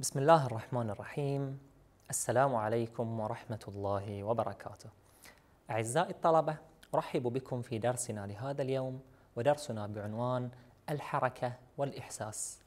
بسم الله الرحمن الرحيم السلام عليكم ورحمة الله وبركاته أعزائي الطلبة أرحب بكم في درسنا لهذا اليوم ودرسنا بعنوان الحركة والإحساس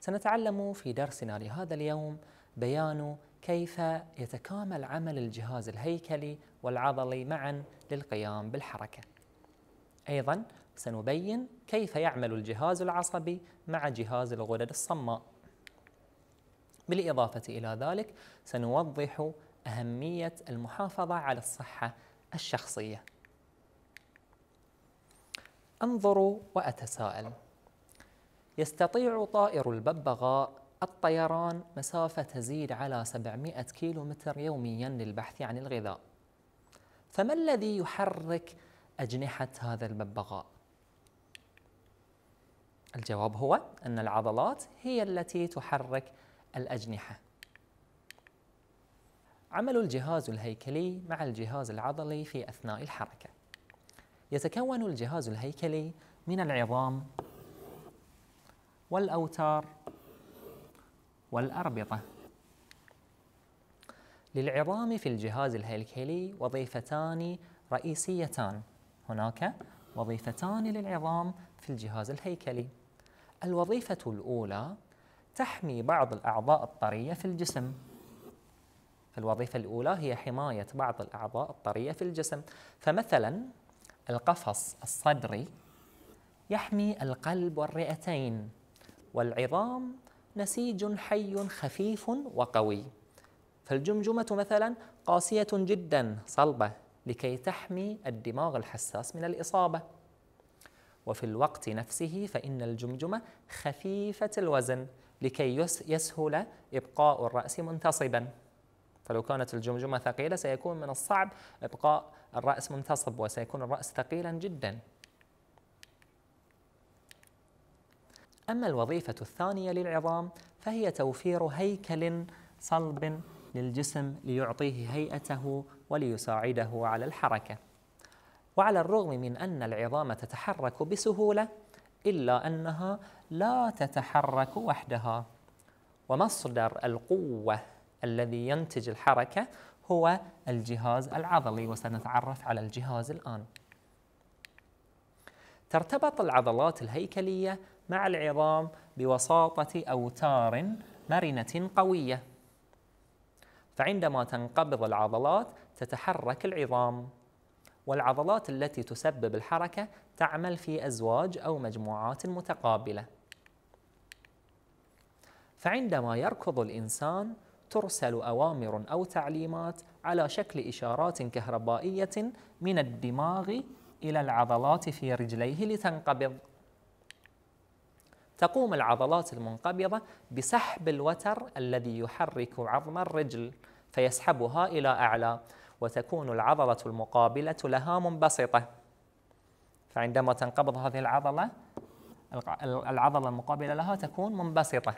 سنتعلم في درسنا لهذا اليوم بيان كيف يتكامل عمل الجهاز الهيكلي والعضلي معا للقيام بالحركة أيضا سنبين كيف يعمل الجهاز العصبي مع جهاز الغدد الصماء بالإضافة إلى ذلك سنوضح أهمية المحافظة على الصحة الشخصية أنظر وأتساءل يستطيع طائر الببغاء الطيران مسافة تزيد على 700 كيلومتر يوميا للبحث عن الغذاء فما الذي يحرك أجنحة هذا الببغاء؟ الجواب هو أن العضلات هي التي تحرك الأجنحة عمل الجهاز الهيكلي مع الجهاز العضلي في أثناء الحركة يتكون الجهاز الهيكلي من العظام والأوتار والأربطة للعظام في الجهاز الهيكلي وظيفتان رئيسيتان هناك وظيفتان للعظام في الجهاز الهيكلي الوظيفة الأولى تحمي بعض الأعضاء الطرية في الجسم الوظيفة الأولى هي حماية بعض الأعضاء الطرية في الجسم فمثلا القفص الصدري يحمي القلب والرئتين والعظام نسيج حي خفيف وقوي فالجمجمة مثلا قاسية جدا صلبة لكي تحمي الدماغ الحساس من الإصابة وفي الوقت نفسه فإن الجمجمة خفيفة الوزن لكي يسهل إبقاء الرأس منتصبا فلو كانت الجمجمة ثقيلة سيكون من الصعب إبقاء الرأس منتصب وسيكون الرأس ثقيلا جدا أما الوظيفة الثانية للعظام فهي توفير هيكل صلب للجسم ليعطيه هيئته وليساعده على الحركة وعلى الرغم من أن العظام تتحرك بسهولة إلا أنها لا تتحرك وحدها ومصدر القوة الذي ينتج الحركة هو الجهاز العضلي وسنتعرف على الجهاز الآن ترتبط العضلات الهيكلية مع العظام بوساطة أوتار مرنة قوية فعندما تنقبض العضلات تتحرك العظام والعضلات التي تسبب الحركة تعمل في أزواج أو مجموعات متقابلة فعندما يركض الإنسان ترسل أوامر أو تعليمات على شكل إشارات كهربائية من الدماغ إلى العضلات في رجليه لتنقبض تقوم العضلات المنقبضة بسحب الوتر الذي يحرك عظم الرجل فيسحبها إلى أعلى وتكون العضلة المقابلة لها منبسطة فعندما تنقبض هذه العضلة العضلة المقابلة لها تكون منبسطة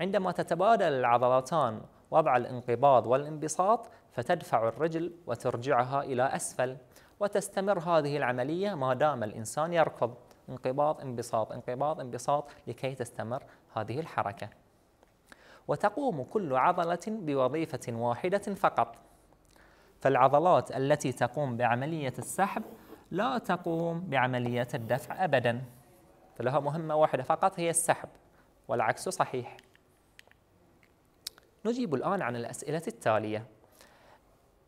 عندما تتبادل العضلتان وضع الانقباض والانبساط فتدفع الرجل وترجعها إلى أسفل وتستمر هذه العملية ما دام الإنسان يركض انقباض انبساط انقباض انبساط لكي تستمر هذه الحركة وتقوم كل عضلة بوظيفة واحدة فقط فالعضلات التي تقوم بعملية السحب لا تقوم بعملية الدفع أبدا فلها مهمة واحدة فقط هي السحب والعكس صحيح نجيب الآن عن الأسئلة التالية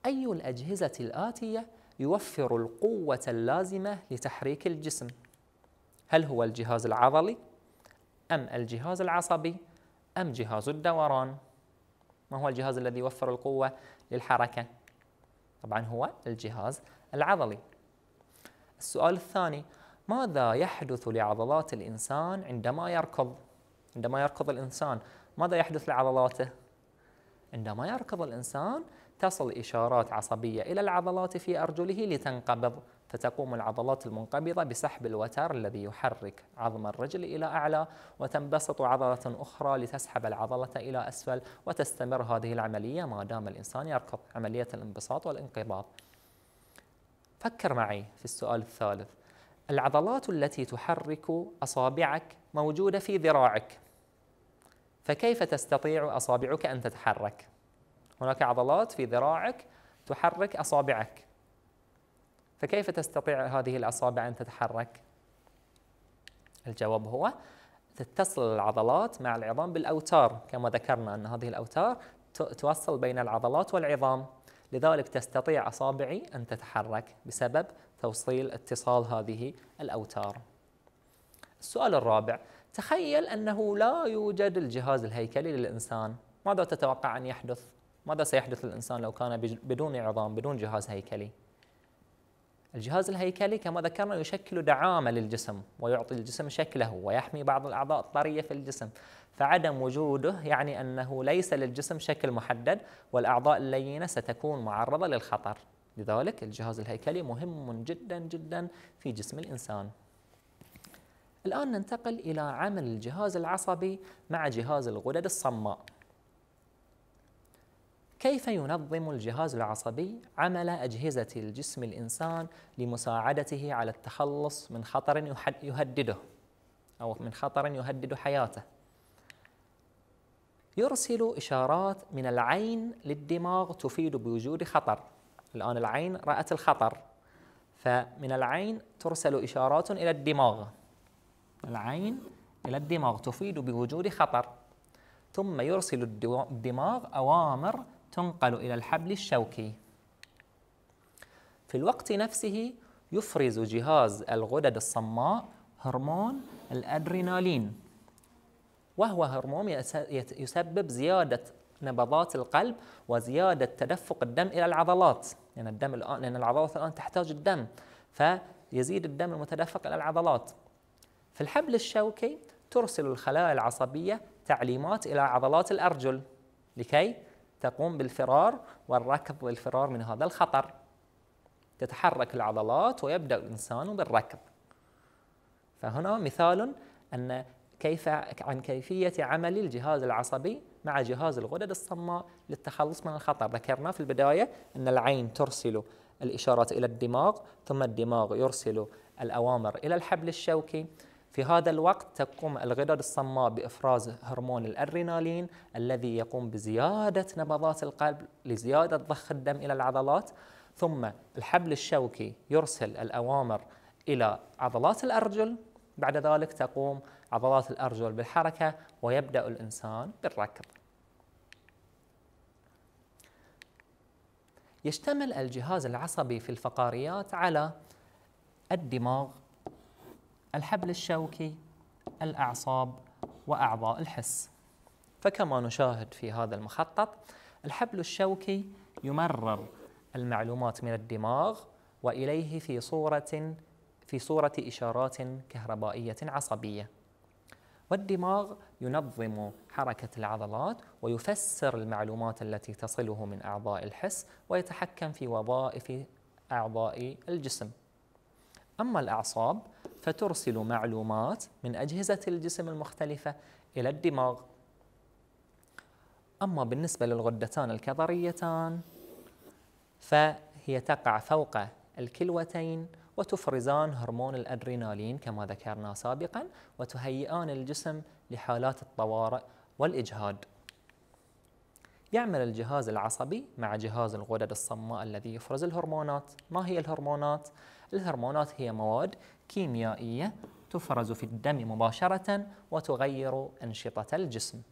أي الأجهزة الآتية يوفر القوة اللازمة لتحريك الجسم؟ هل هو الجهاز العضلي أم الجهاز العصبي أم جهاز الدوران؟ ما هو الجهاز الذي يوفر القوة للحركة؟ طبعا هو الجهاز العضلي السؤال الثاني ماذا يحدث لعضلات الإنسان عندما يركض؟ عندما يركض الإنسان ماذا يحدث لعضلاته؟ عندما يركض الإنسان تصل إشارات عصبية إلى العضلات في أرجله لتنقبض فتقوم العضلات المنقبضة بسحب الوتر الذي يحرك عظم الرجل إلى أعلى وتنبسط عضلة أخرى لتسحب العضلة إلى أسفل وتستمر هذه العملية ما دام الإنسان يركض عملية الانبساط والانقباض فكر معي في السؤال الثالث العضلات التي تحرك أصابعك موجودة في ذراعك فكيف تستطيع أصابعك أن تتحرك؟ هناك عضلات في ذراعك تحرك أصابعك فكيف تستطيع هذه الأصابع أن تتحرك؟ الجواب هو تتصل العضلات مع العظام بالأوتار كما ذكرنا أن هذه الأوتار توصل بين العضلات والعظام لذلك تستطيع أصابعي أن تتحرك بسبب توصيل اتصال هذه الأوتار السؤال الرابع تخيل أنه لا يوجد الجهاز الهيكلي للإنسان ماذا تتوقع أن يحدث؟ ماذا سيحدث للإنسان لو كان بدون عظام بدون جهاز هيكلي؟ الجهاز الهيكلي كما ذكرنا يشكل دعامة للجسم ويعطي الجسم شكله ويحمي بعض الأعضاء الطرية في الجسم فعدم وجوده يعني أنه ليس للجسم شكل محدد والأعضاء اللينة ستكون معرضة للخطر لذلك الجهاز الهيكلي مهم جدا جدا في جسم الإنسان الآن ننتقل إلى عمل الجهاز العصبي مع جهاز الغدد الصماء كيف ينظم الجهاز العصبي عمل أجهزة الجسم الإنسان لمساعدته على التخلص من خطر يهدده أو من خطر يهدد حياته يرسل إشارات من العين للدماغ تفيد بوجود خطر الآن العين رأت الخطر فمن العين ترسل إشارات إلى الدماغ العين إلى الدماغ تفيد بوجود خطر ثم يرسل الدماغ أوامر تنقل إلى الحبل الشوكي في الوقت نفسه يفرز جهاز الغدد الصماء هرمون الأدرينالين وهو هرمون يسبب زيادة نبضات القلب وزيادة تدفق الدم إلى العضلات لأن الدم الآن لأن العضلات الآن تحتاج الدم فيزيد الدم المتدفق إلى العضلات في الحبل الشوكي ترسل الخلايا العصبية تعليمات إلى عضلات الأرجل لكي تقوم بالفرار والركض للفرار من هذا الخطر تتحرك العضلات ويبدأ الإنسان بالركض فهنا مثال أن كيف عن كيفية عمل الجهاز العصبي مع جهاز الغدد الصماء للتخلص من الخطر ذكرنا في البداية أن العين ترسل الإشارات إلى الدماغ ثم الدماغ يرسل الأوامر إلى الحبل الشوكي في هذا الوقت تقوم الغدد الصماء بإفراز هرمون الأدرينالين الذي يقوم بزيادة نبضات القلب لزيادة ضخ الدم إلى العضلات ثم الحبل الشوكي يرسل الأوامر إلى عضلات الأرجل بعد ذلك تقوم عضلات الأرجل بالحركة ويبدأ الإنسان بالركض يشتمل الجهاز العصبي في الفقاريات على الدماغ الحبل الشوكي الأعصاب وأعضاء الحس فكما نشاهد في هذا المخطط الحبل الشوكي يمرر المعلومات من الدماغ وإليه في صورة في صورة إشارات كهربائية عصبية والدماغ ينظم حركة العضلات ويفسر المعلومات التي تصله من أعضاء الحس ويتحكم في وظائف أعضاء الجسم أما الأعصاب فترسل معلومات من أجهزة الجسم المختلفة إلى الدماغ أما بالنسبة للغدتان الكظريتان فهي تقع فوق الكلوتين وتفرزان هرمون الأدرينالين كما ذكرنا سابقا وتهيئان الجسم لحالات الطوارئ والإجهاد يعمل الجهاز العصبي مع جهاز الغدد الصماء الذي يفرز الهرمونات ما هي الهرمونات؟ الهرمونات هي مواد كيميائية تفرز في الدم مباشرة وتغير أنشطة الجسم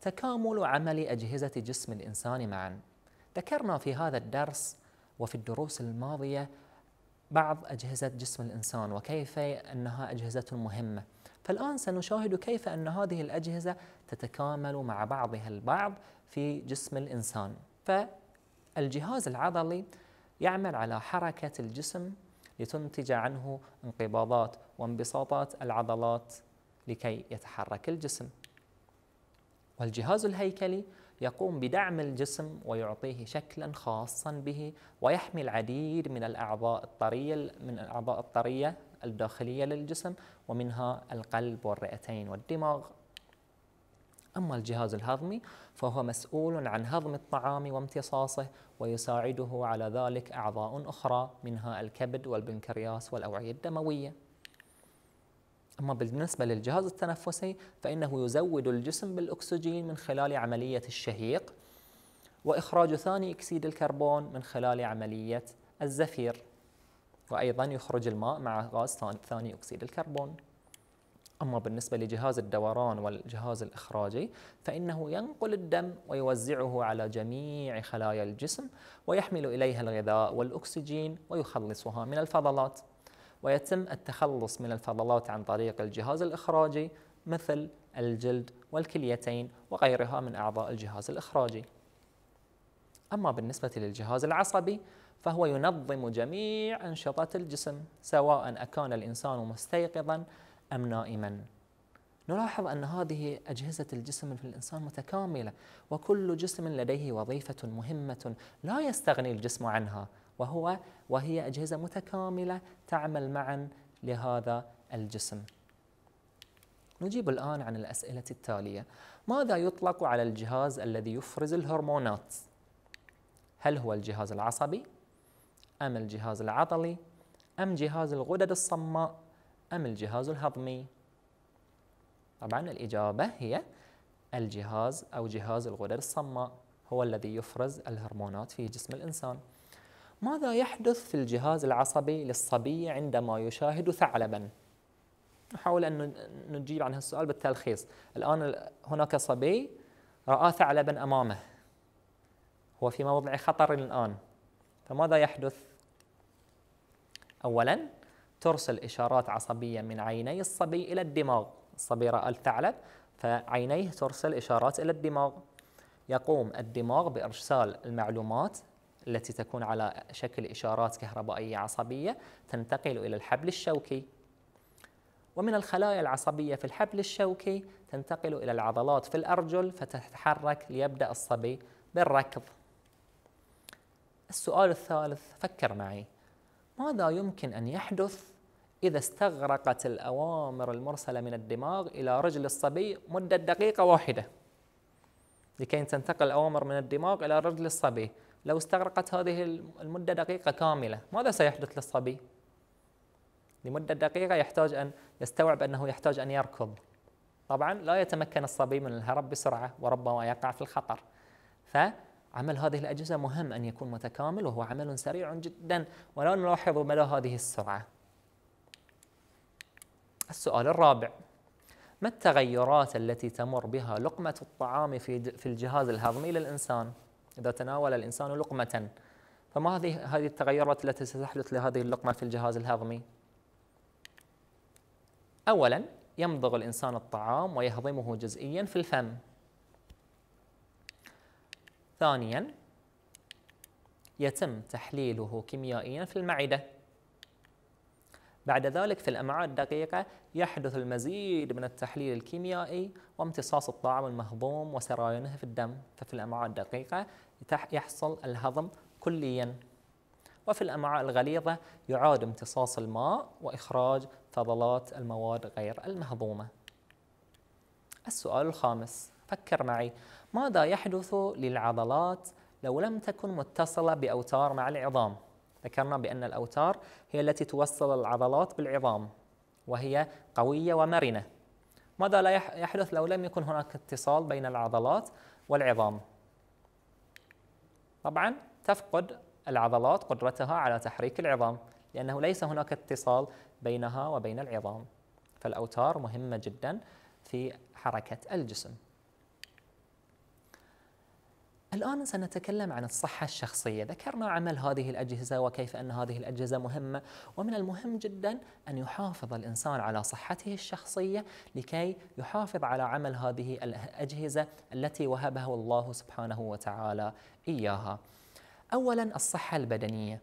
تكامل عمل أجهزة جسم الإنسان معا ذكرنا في هذا الدرس وفي الدروس الماضية بعض أجهزة جسم الإنسان وكيف أنها أجهزة مهمة فالآن سنشاهد كيف أن هذه الأجهزة تتكامل مع بعضها البعض في جسم الإنسان فالجهاز العضلي يعمل على حركة الجسم لتنتج عنه انقباضات وانبساطات العضلات لكي يتحرك الجسم والجهاز الهيكلي يقوم بدعم الجسم ويعطيه شكلا خاصا به ويحمي العديد من الاعضاء الطريه من الاعضاء الطريه الداخلية للجسم ومنها القلب والرئتين والدماغ أما الجهاز الهضمي فهو مسؤول عن هضم الطعام وامتصاصه ويساعده على ذلك أعضاء أخرى منها الكبد والبنكرياس والأوعية الدموية أما بالنسبة للجهاز التنفسي فإنه يزود الجسم بالأكسجين من خلال عملية الشهيق وإخراج ثاني أكسيد الكربون من خلال عملية الزفير وأيضا يخرج الماء مع غاز ثاني أكسيد الكربون أما بالنسبة لجهاز الدوران والجهاز الإخراجي فإنه ينقل الدم ويوزعه على جميع خلايا الجسم ويحمل إليها الغذاء والأكسجين ويخلصها من الفضلات ويتم التخلص من الفضلات عن طريق الجهاز الإخراجي مثل الجلد والكليتين وغيرها من أعضاء الجهاز الإخراجي أما بالنسبة للجهاز العصبي فهو ينظم جميع أنشطة الجسم سواء أكان الإنسان مستيقظا أم نائما نلاحظ أن هذه أجهزة الجسم في الإنسان متكاملة وكل جسم لديه وظيفة مهمة لا يستغني الجسم عنها وهو وهي أجهزة متكاملة تعمل معا لهذا الجسم نجيب الآن عن الأسئلة التالية ماذا يطلق على الجهاز الذي يفرز الهرمونات؟ هل هو الجهاز العصبي؟ أم الجهاز العضلي أم جهاز الغدد الصماء أم الجهاز الهضمي طبعا الإجابة هي الجهاز أو جهاز الغدد الصماء هو الذي يفرز الهرمونات في جسم الإنسان ماذا يحدث في الجهاز العصبي للصبي عندما يشاهد ثعلبا؟ نحاول أن نجيب عن السؤال بالتلخيص الآن هناك صبي رأى ثعلبا أمامه هو في موضع خطر الآن فماذا يحدث؟ أولا ترسل إشارات عصبية من عيني الصبي إلى الدماغ الصبي رأى الثعلب فعينيه ترسل إشارات إلى الدماغ يقوم الدماغ بإرسال المعلومات التي تكون على شكل إشارات كهربائية عصبية تنتقل إلى الحبل الشوكي ومن الخلايا العصبية في الحبل الشوكي تنتقل إلى العضلات في الأرجل فتتحرك ليبدأ الصبي بالركض السؤال الثالث فكر معي ماذا يمكن أن يحدث إذا استغرقت الأوامر المرسلة من الدماغ إلى رجل الصبي مدة دقيقة واحدة لكي تنتقل الأوامر من الدماغ إلى رجل الصبي لو استغرقت هذه المدة دقيقة كاملة ماذا سيحدث للصبي؟ لمدة دقيقة يحتاج أن يستوعب أنه يحتاج أن يركض طبعا لا يتمكن الصبي من الهرب بسرعة وربما يقع في الخطر ف عمل هذه الأجهزة مهم أن يكون متكامل وهو عمل سريع جدا ولا نلاحظ مدى هذه السرعة السؤال الرابع ما التغيرات التي تمر بها لقمة الطعام في في الجهاز الهضمي للإنسان إذا تناول الإنسان لقمة فما هذه هذه التغيرات التي ستحدث لهذه اللقمة في الجهاز الهضمي؟ أولا يمضغ الإنسان الطعام ويهضمه جزئيا في الفم ثانيا يتم تحليله كيميائيا في المعدة بعد ذلك في الأمعاء الدقيقة يحدث المزيد من التحليل الكيميائي وامتصاص الطعام المهضوم وسرايانه في الدم ففي الأمعاء الدقيقة يحصل الهضم كليا وفي الأمعاء الغليظة يعاد امتصاص الماء وإخراج فضلات المواد غير المهضومة السؤال الخامس فكر معي ماذا يحدث للعضلات لو لم تكن متصلة بأوتار مع العظام ذكرنا بأن الأوتار هي التي توصل العضلات بالعظام وهي قوية ومرنة ماذا لا يحدث لو لم يكن هناك اتصال بين العضلات والعظام طبعا تفقد العضلات قدرتها على تحريك العظام لأنه ليس هناك اتصال بينها وبين العظام فالأوتار مهمة جدا في حركة الجسم الآن سنتكلم عن الصحة الشخصية ذكرنا عمل هذه الأجهزة وكيف أن هذه الأجهزة مهمة ومن المهم جدا أن يحافظ الإنسان على صحته الشخصية لكي يحافظ على عمل هذه الأجهزة التي وهبها الله سبحانه وتعالى إياها أولا الصحة البدنية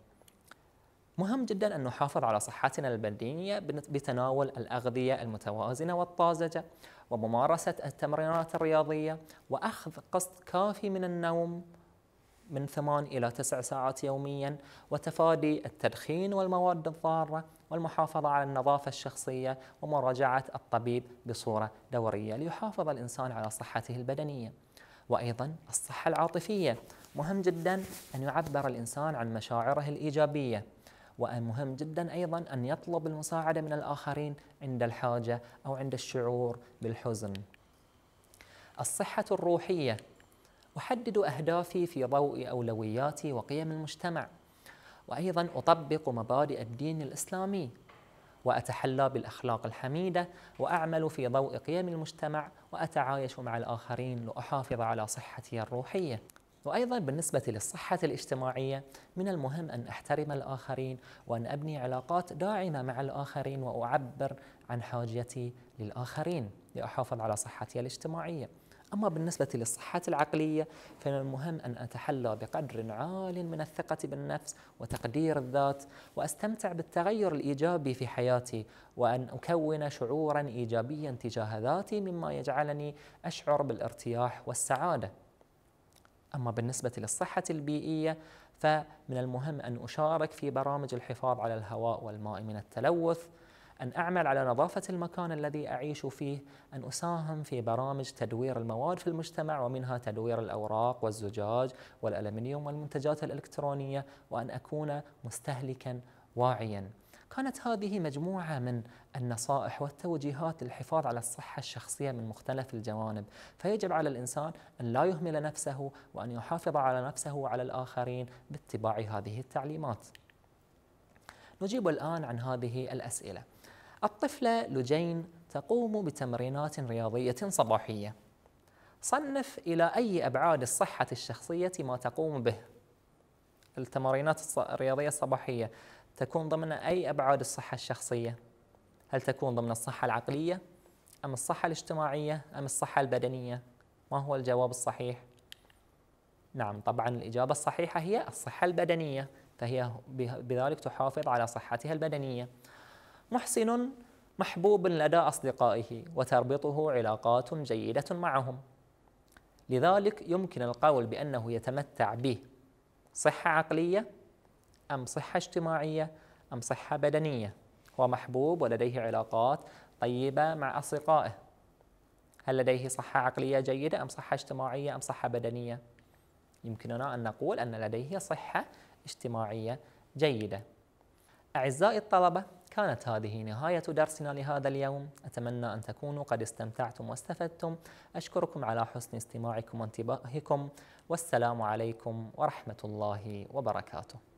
مهم جدا أن نحافظ على صحتنا البدنية بتناول الأغذية المتوازنة والطازجة وممارسة التمرينات الرياضية وأخذ قسط كافي من النوم من ثمان إلى تسع ساعات يوميا وتفادي التدخين والمواد الضارة والمحافظة على النظافة الشخصية ومراجعة الطبيب بصورة دورية ليحافظ الإنسان على صحته البدنية وأيضا الصحة العاطفية مهم جدا أن يعبر الإنسان عن مشاعره الإيجابية ومهم جدا أيضا أن يطلب المساعدة من الآخرين عند الحاجة أو عند الشعور بالحزن الصحة الروحية أحدد أهدافي في ضوء أولوياتي وقيم المجتمع وأيضا أطبق مبادئ الدين الإسلامي وأتحلى بالأخلاق الحميدة وأعمل في ضوء قيم المجتمع وأتعايش مع الآخرين لأحافظ على صحتي الروحية وأيضا بالنسبة للصحة الاجتماعية من المهم أن أحترم الآخرين وأن أبني علاقات داعمة مع الآخرين وأعبر عن حاجتي للآخرين لأحافظ على صحتي الاجتماعية أما بالنسبة للصحة العقلية فمن المهم أن أتحلى بقدر عال من الثقة بالنفس وتقدير الذات وأستمتع بالتغير الإيجابي في حياتي وأن أكون شعورا إيجابيا تجاه ذاتي مما يجعلني أشعر بالارتياح والسعادة أما بالنسبة للصحة البيئية فمن المهم أن أشارك في برامج الحفاظ على الهواء والماء من التلوث أن أعمل على نظافة المكان الذي أعيش فيه أن أساهم في برامج تدوير المواد في المجتمع ومنها تدوير الأوراق والزجاج والألمنيوم والمنتجات الإلكترونية وأن أكون مستهلكا واعيا كانت هذه مجموعة من النصائح والتوجيهات للحفاظ على الصحة الشخصية من مختلف الجوانب فيجب على الإنسان أن لا يهمل نفسه وأن يحافظ على نفسه وعلى الآخرين باتباع هذه التعليمات نجيب الآن عن هذه الأسئلة الطفلة لجين تقوم بتمرينات رياضية صباحية صنف إلى أي أبعاد الصحة الشخصية ما تقوم به التمارينات الرياضية الصباحية تكون ضمن أي أبعاد الصحة الشخصية؟ هل تكون ضمن الصحة العقلية أم الصحة الاجتماعية أم الصحة البدنية؟ ما هو الجواب الصحيح؟ نعم طبعا الإجابة الصحيحة هي الصحة البدنية فهي بذلك تحافظ على صحتها البدنية محسن محبوب لدى أصدقائه وتربطه علاقات جيدة معهم لذلك يمكن القول بأنه يتمتع به صحة عقلية أم صحة اجتماعية أم صحة بدنية هو محبوب ولديه علاقات طيبة مع أصدقائه هل لديه صحة عقلية جيدة أم صحة اجتماعية أم صحة بدنية يمكننا أن نقول أن لديه صحة اجتماعية جيدة أعزائي الطلبة كانت هذه نهاية درسنا لهذا اليوم أتمنى أن تكونوا قد استمتعتم واستفدتم أشكركم على حسن استماعكم وانتباهكم والسلام عليكم ورحمة الله وبركاته